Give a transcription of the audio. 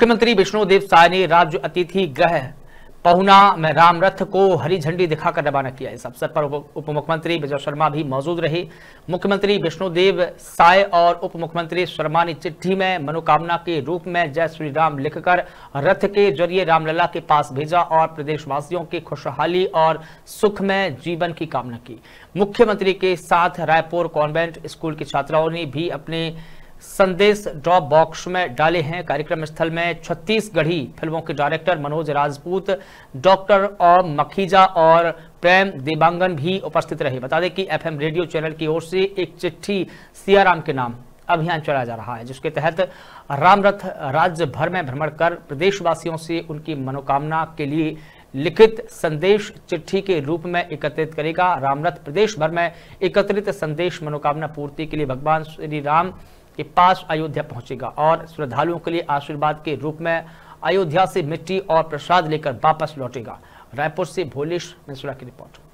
मुख्यमंत्री विष्णुदेव साय ने राज्य अतिथि ग्रह पहुना में राम रथ को हरी झंडी दिखाकर रवाना किया इस अवसर पर उप मुख्यमंत्री विजय शर्मा भी मौजूद रहे मुख्यमंत्री विष्णुदेव साय और उप मुख्यमंत्री शर्मा ने चिट्ठी में मनोकामना के रूप में जय श्री राम लिखकर रथ के जरिए रामलला के पास भेजा और प्रदेशवासियों की खुशहाली और सुख में जीवन की कामना की मुख्यमंत्री के साथ रायपुर कॉन्वेंट स्कूल की छात्राओं ने भी अपने संदेश ड्रॉप बॉक्स में डाले हैं कार्यक्रम स्थल में छत्तीसगढ़ी फिल्मों के डायरेक्टर मनोज राजपूत डॉक्टर और मखीजा और प्रेम देवांगन भी उपस्थित रहे बता दें कि एफएम रेडियो चैनल की ओर से एक चिट्ठी सियाराम के नाम अभियान चलाया जा रहा है जिसके तहत रामरथ राज्य भर में भ्रमण कर प्रदेशवासियों से उनकी मनोकामना के लिए लिखित संदेश चिट्ठी के रूप में एकत्रित करेगा रामरथ प्रदेश भर में एकत्रित संदेश मनोकामना पूर्ति के लिए भगवान श्री राम के पास अयोध्या पहुंचेगा और श्रद्धालुओं के लिए आशीर्वाद के रूप में अयोध्या से मिट्टी और प्रसाद लेकर वापस लौटेगा रायपुर से भोलेश मिश्रा की रिपोर्ट